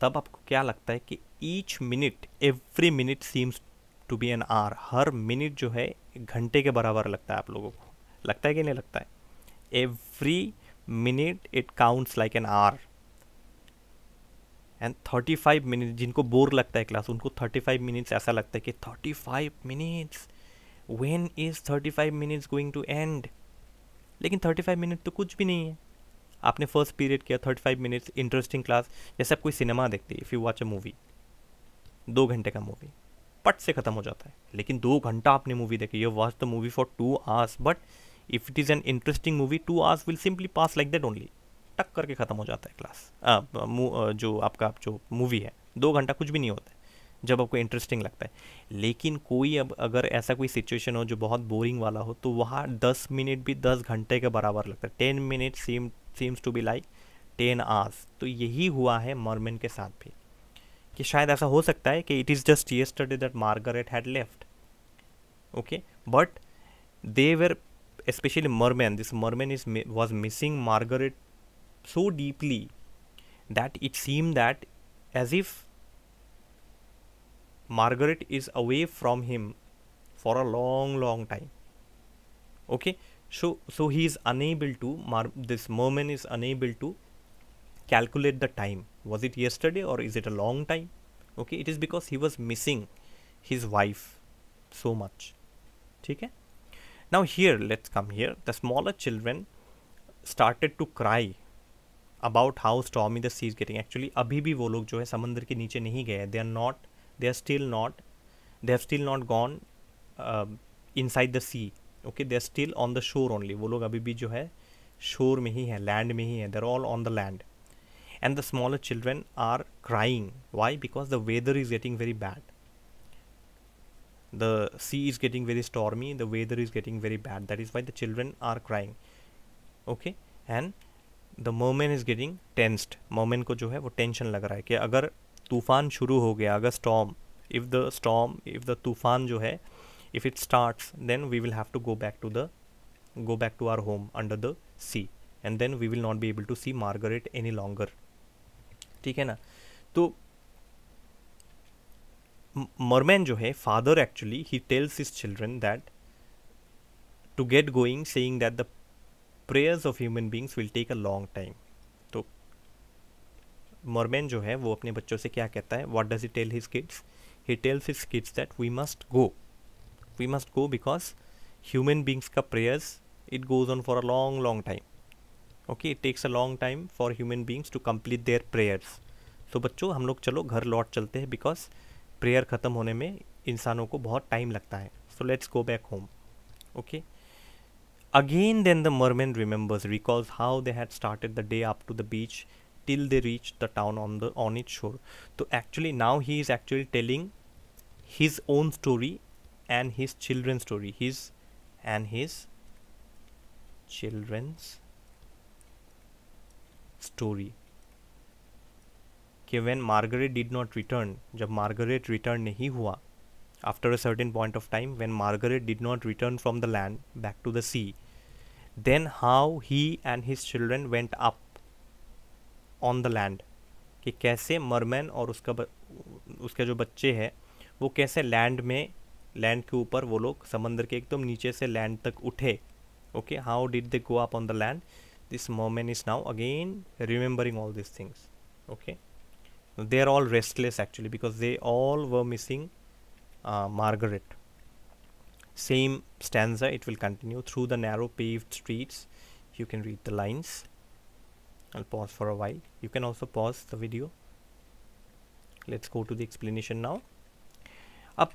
तब आपको क्या लगता है कि each minute every minute seems to be an hour हर मिनट जो है घंटे के बराबर लगता है आप लोगों को लगता है कि नहीं लगता है every minute it counts like an hour and thirty five minute जिनको बोर लगता है क्लास उनको थर्टी फाइव मिनट्स ऐसा लगता है कि thirty five minutes when is thirty five minutes going to end लेकिन थर्टी फाइव मिनट तो कुछ भी नहीं है आपने फर्स्ट पीरियड किया thirty five minutes interesting class जैसे आप कोई सिनेमा देखते हैं if you watch a movie दो घंटे का मूवी पट से ख़त्म हो जाता है लेकिन दो घंटा आपने मूवी देखी you watch the movie for two hours but if it is an interesting movie two hours will simply pass like that only टक करके ख़त्म हो जाता है क्लास जो आपका जो मूवी है दो घंटा कुछ भी नहीं होता है जब आपको इंटरेस्टिंग लगता है लेकिन कोई अब अगर ऐसा कोई सिचुएशन हो जो बहुत बोरिंग वाला हो तो वहाँ दस मिनट भी दस घंटे के बराबर लगता है ten minute seem seems to be like ten hours तो यही हुआ है मरमेन के साथ भी कि शायद ऐसा हो सकता है कि it is just yesterday that Margaret had left okay but they were specially merman this merman is was missing Margaret so deeply that it seem that as if Margaret is away from him for a long long time okay so so he is unable to Mar this merman is unable to calculate the time was it yesterday or is it a long time okay it is because he was missing his wife so much okay now here let's come here the smaller children started to cry about how stormy the sea is getting. Actually, अभी भी वो लोग जो है समंदर के नीचे नहीं गए They are not. they are still not they have still not gone uh, inside the sea okay they are still on the shore only wo log abhi bhi jo hai shore mein hi hai land mein hi hai they are all on the land and the smaller children are crying why because the weather is getting very bad the sea is getting very stormy the weather is getting very bad that is why the children are crying okay and the merman is getting tensed merman ko jo hai wo tension lag raha hai ki agar तूफ़ान शुरू हो गया अगर storm if the storm if the तूफ़ान जो है if it start then we will have to go back to the go back to our home under the sea and then we will not be able to see Margaret any longer ठीक है ना तो merman जो है father actually he tells his children that to get going saying that the prayers of human beings will take a long time merman जो है वो अपने बच्चों से क्या कहता है what does he tell his kids he tells his kids that we must go we must go because human beings का prayers it goes on for a long long time okay it takes a long time for human beings to complete their prayers तो बच्चों हम लोग चलो घर लौट चलते हैं बिकॉज प्रेयर ख़त्म होने में इंसानों को बहुत टाइम लगता है so let's go back home okay again then the merman remembers recalls how they had started the day up to the beach till they reach the town on the on its shore so actually now he is actually telling his own story and his children's story his and his children's story okay when margaret did not return when margaret returned nahi hua after a certain point of time when margaret did not return from the land back to the sea then how he and his children went up on the land कि कैसे merman और उसका ब, उसके जो बच्चे हैं वो कैसे लैंड में लैंड के ऊपर वो लोग समंदर के एकदम नीचे से लैंड तक उठे okay how did they go up on the land this moment is now again remembering all this things okay they are all restless actually because they all were missing Margaret same stanza it will continue through the narrow paved streets you can read the lines I'll pause for a while. You can also pause the video. Let's go to the explanation now. Up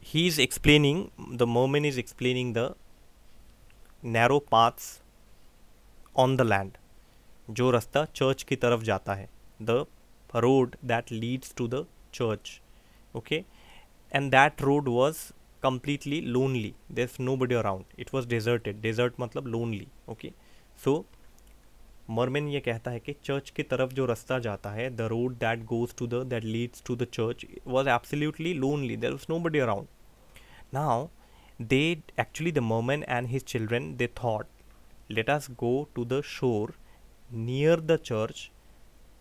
he is explaining the Merman is explaining the narrow paths on the land. जो रास्ता church की तरफ जाता है The road that leads to the church. Okay. And that road was completely lonely there's nobody around it was deserted desert matlab lonely okay so मरमेन ये कहता है कि चर्च की तरफ जो रास्ता जाता है the road that goes to the that leads to the church was absolutely lonely there was nobody around now they actually the merman and his children they thought let us go to the shore near the church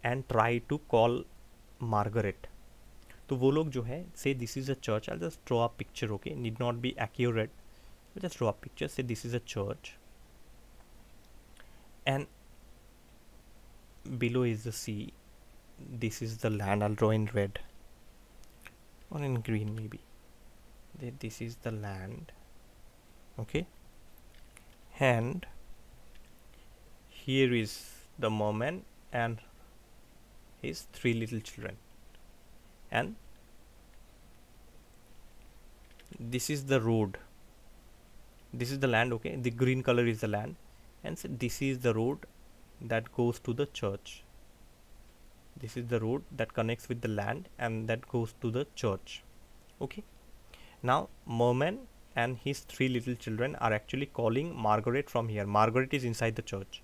and try to call Margaret तो वो लोग जो है say this is a church I just draw a picture okay need not be accurate just draw a picture say this is a church and below is the sea this is the land I'll draw in red or in green maybe this is the land okay and here is the merman and his three little children and this is the road this is the land okay the green color is the land and so this is the road that goes to the church. This is the road that connects with the land and that goes to the church. Okay. Now Merman and his three little children are actually calling Margaret from here. Margaret is inside the church.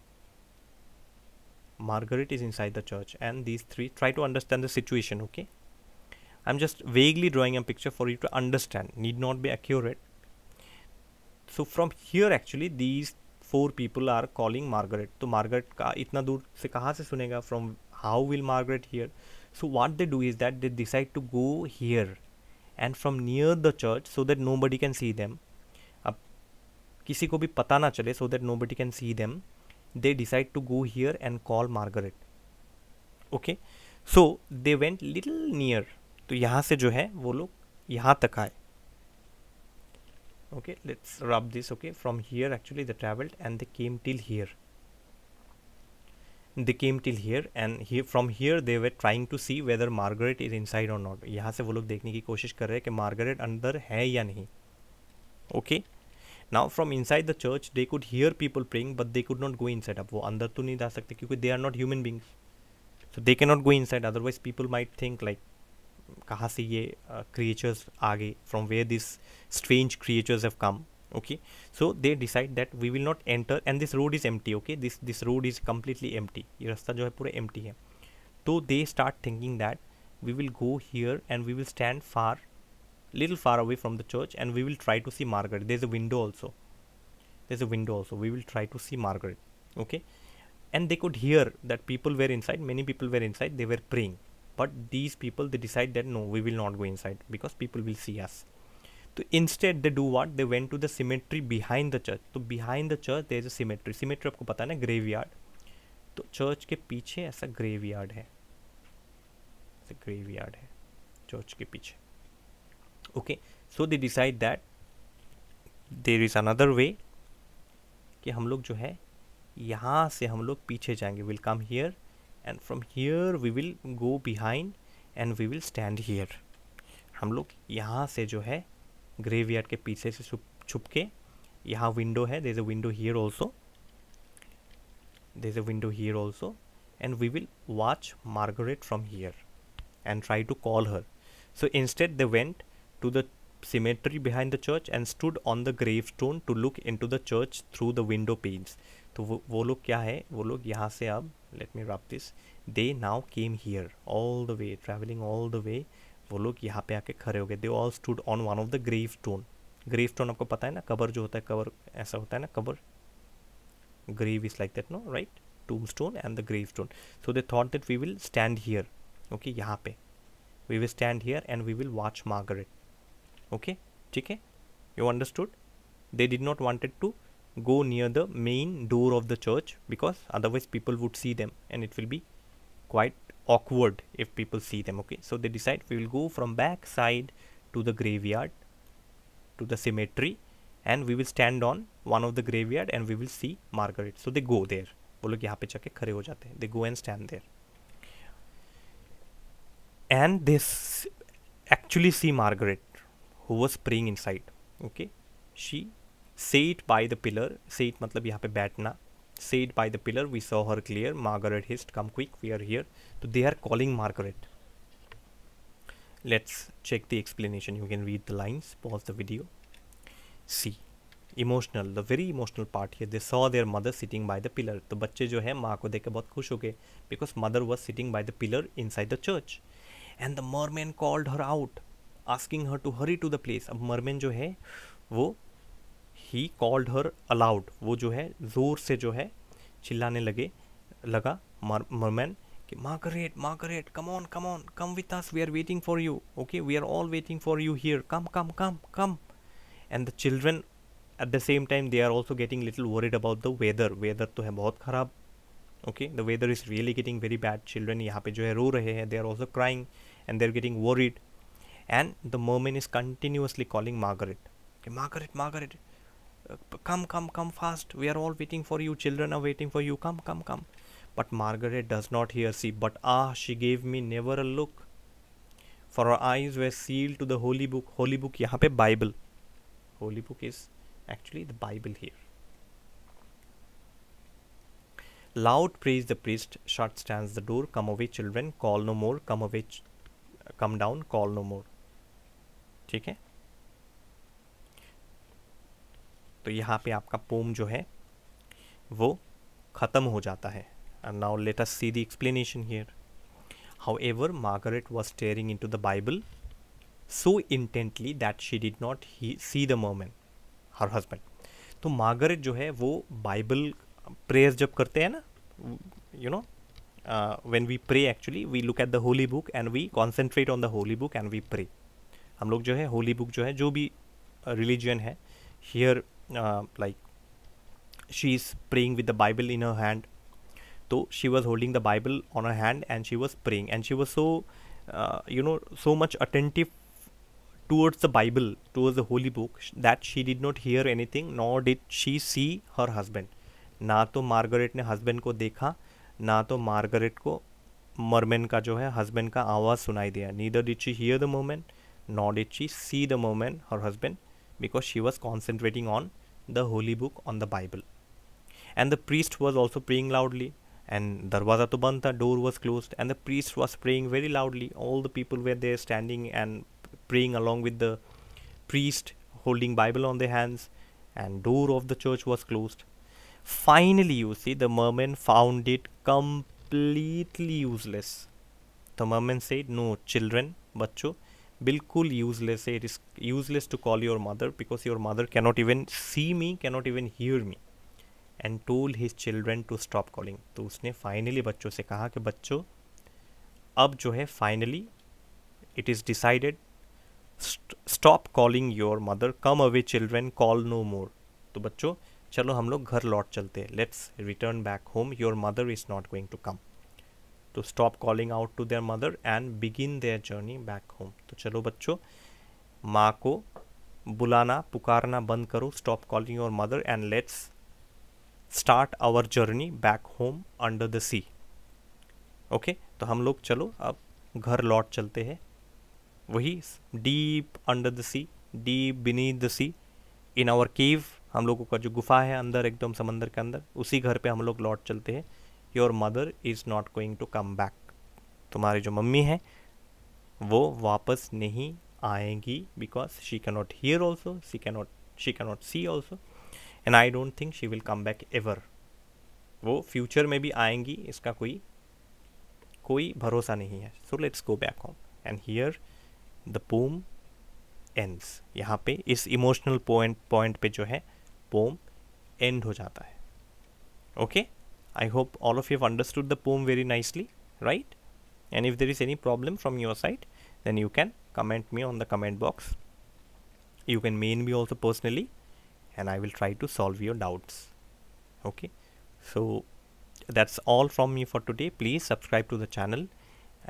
Margaret is inside the church and these three try to understand the situation, okay? I'm just vaguely drawing a picture for you to understand. Need not be accurate. So from here actually these four people are calling Margaret तो Margaret का इतना दूर से कहाँ से सुनेगा from how will Margaret hear so what they do is that they decide to go here and from near the church so that nobody can see them अब किसी को भी पता ना चले so that nobody can see them they decide to go here and call Margaret okay so they went little near तो यहाँ से जो है वो लोग यहाँ तक आए okay let's rub this okay from here actually they traveled and they came till here they came till here and here from here they were trying to see whether Margaret is inside or not यहाँ से वो लोग देखने की कोशिश कर रहे हैं कि मार्गरेट अंदर है या नहीं okay now from inside the church they could hear people praying but they could not go inside अब वो अंदर तो नहीं जा सकते क्योंकि they are not human beings so they can not go inside otherwise people might think like कहाँ से ये क्रिएचर्स आ गए from where this strange creatures have okay so they decide that we will not enter and this road is empty okay this this road is completely empty ये रास्ता जो empty है they start thinking that we will go here and we will stand far little far away from the church and we will try to see Margaret there's a window also there's a window also we will try to see Margaret okay and they could hear that people were inside many people were inside they were praying these people they decide that no we will not go inside because people will see us तो instead they do what they went to the cemetery behind the church तो behind the church there is a cemetery आपको पता है ना grave yard तो church के पीछे ऐसा ग्रेव यार्ड है ग्रेव यार्ड है चर्च के पीछे okay so they decide that there is another way कि हम लोग जो है यहाँ से हम लोग पीछे जाएंगे will come here and from here we will go behind and we will stand here हम लोग यहाँ से जो है Here. यार्ड के पीछे से छुप छुप के यहाँ विंडो है there is a window here also there is a window here also and we will watch Margaret from here and try to call her so instead they went to the cemetery behind the church and stood on the gravestone to look into the church through the window panes. तो वो वो लोग क्या है वो लोग यहाँ से अब let me wrap this they now came here all the way travelling all the way वो लोग यहाँ पे आके खड़े हो गए they all stood on one of the gravestone gravestone आपको पता है ना कबर जो होता है कबर ऐसा होता है ना कबर grave is like that no right tombstone and the gravestone so they thought that we will stand here okay यहाँ पे we will stand here and we will watch Margaret okay ठीक है you understood they did not wanted to go near the main door of the church because otherwise people would see them and it will be quite awkward if people see them okay so they decide we will go from back side to the graveyard to the cemetery and we will stand on one of the graveyard and we will see margaret so they go there they go यहाँ पे there खड़े हो जाते actually see Margaret who was praying inside. Okay, she sat by the pillar sat मतलब यहाँ पे बैठना sat by the pillar we saw her clear Margaret hist come quick we are here तो they are calling Margaret let's check the explanation you can read the lines pause the video see emotional the very emotional part है they saw their mother sitting by the pillar तो बच्चे जो है माँ को देख के बहुत खुश हो गए because mother was sitting by the pillar inside the church and the merman called her out asking her to hurry to the place अब मरमैन जो है वो ही कॉल्ड हर अलाउड वो जो है ज़ोर से जो है चिल्लाने लगे लगा मरमैन कि Margaret Margaret come on come on come with us we are waiting for you okay we are all waiting for you here come come come come and the children at the same time they are also getting little worried about the weather weather तो है बहुत ख़राब okay the weather is really getting very bad children यहाँ पे जो है रो रहे हैं they are also crying and they are getting worried and the मोमेन इज़ कंटिन्यूसली कॉलिंग मार्गरेट कि Margaret Margaret Uh, come come come fast we are all waiting for you children are waiting for you come come come but margaret does not hear see but ah she gave me never a look for her eyes were sealed to the holy book holy book yahan pe bible holy book is actually the bible here loud praise the priest shut stands the door come away children call no more come away come down call no more ठीक है तो यहाँ पे आपका pome जो है वो ख़त्म हो जाता है and now let us see the explanation here however Margaret was staring into the Bible so intently that she did not hear see the मोमेन हर हजबेंड तो मार्गरेट जो है वो बाइबल प्रेयर जब करते हैं ना you know when we pray actually we look at the holy book and we concentrate on the holy book and we pray हम लोग जो है होली बुक जो है जो भी रिलीजन uh, है here uh, like she's praying with the bible in her hand so she was holding the bible on her hand and she was praying and she was so uh, you know so much attentive towards the bible towards the holy book that she did not hear anything nor did she see her husband ना तो Margaret ने husband को देखा ना तो Margaret को मरमेन का जो है हस्बैंड का आवाज़ सुनाई दिया neither did she here the moment not did she see the moment her husband because she was concentrating on the holy book on the Bible. And the priest was also praying loudly and darwaza to banta door was closed and the priest was praying very loudly all the people were there standing and praying along with the priest holding bible on their hands and door of the church was closed finally you see the merman found it completely useless the merman said no children bacho बिल्कुल useless है it is useless to call your mother because your mother cannot even see me cannot even hear me and told his children to stop calling तो उसने finally बच्चों से कहा कि बच्चों अब जो है finally it is decided stop calling your mother come away children call no more तो बच्चों चलो हम लोग घर लौट चलते हैं let's return back home your mother is not going to come तो stop calling out to their mother and begin their journey back home तो चलो बच्चों माँ को बुलाना पुकारना बंद करो stop calling your mother and let's start our journey back home under the sea okay तो हम लोग चलो अब घर लौट चलते हैं वही deep under the sea deep beneath the sea in our cave हम लोगों का जो गुफा है अंदर एकदम समंदर के अंदर उसी घर पे हम लोग लौट चलते हैं your mother is not going to come back तुम्हारी जो मम्मी है वो वापस नहीं आएंगी because she not hear also she not she not see also and I don't think she will come back ever वो फ्यूचर में भी आएंगी इसका कोई कोई भरोसा नहीं है so let's go back home and here the poem ends यहाँ पे इस इमोशनल पॉइंट पॉइंट पे जो है पोम एंड हो जाता है okay okay? I hope all of you have understood the poem very nicely, right? And if there is any problem from your side, then you can comment me on the comment box. You can mail me also personally and I will try to solve your doubts. Okay, so that's all from me for today. Please subscribe to the channel.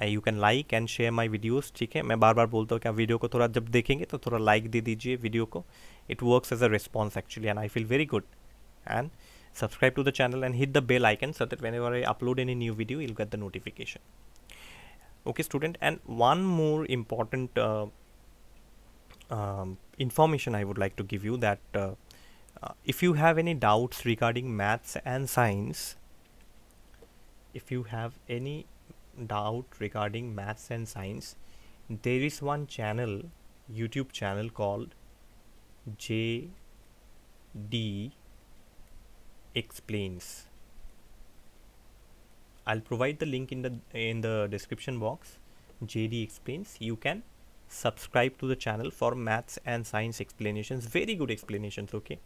You can like and share my videos ठीक है मैं बार बार बोलता हूँ कि आप video को थोड़ा जब देखेंगे तो थोड़ा लाइक दे दीजिए वीडियो को it works as a response actually and I feel very good and subscribe to the channel and hit the bell icon so that whenever I upload any new video you'll get the notification okay student and one more important uh, um, information I would like to give you that uh, uh, if you have any doubts regarding maths and science if you have any doubt regarding maths and science there is one channel youtube channel called jd explains I'll provide the link in the in the description box JD explains you can subscribe to the channel for maths and science explanations very good explanations okay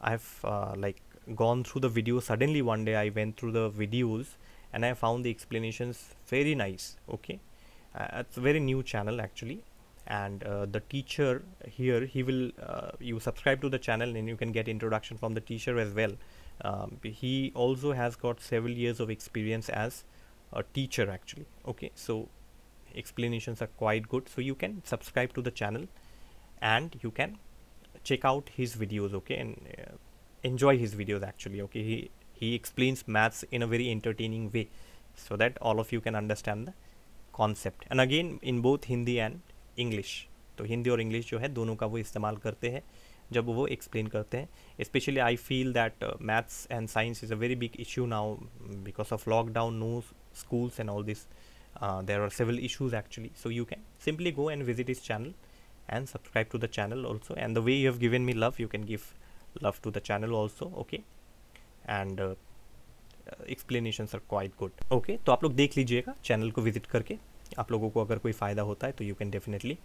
I've uh, like gone through the video suddenly one day I went through the videos and I found the explanations very nice okay uh, it's a very new channel actually and uh, the teacher here he will uh, you subscribe to the channel and you can get introduction from the teacher as well um, he also has got several years of experience as a teacher actually okay so explanations are quite good so you can subscribe to the channel and you can check out his videos okay and uh, enjoy his videos actually okay he he explains maths in a very entertaining way so that all of you can understand the concept and again in both hindi and english So Hindi or English, जो है दोनों का वो इस्तेमाल करते हैं जब वो एक्सप्लेन करते हैं specially I feel that maths and science is a very big issue now because of lockdown no schools and all this there are civil issues actually so you can simply go and visit इस channel and subscribe to the channel also and the way you have given me love you can give love to the channel also okay and explanation are quite good okay तो आप लोग देख लीजिएगा channel को visit करके आप लोगों को अगर कोई फ़ायदा होता है तो you can definitely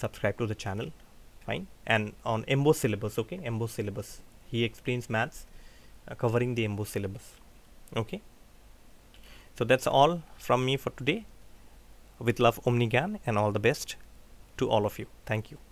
subscribe to the channel fine and on embo syllabus okay embo syllabus he explains maths uh, covering the embo syllabus okay so that's all from me for today with love omnigan and all the best to all of you thank you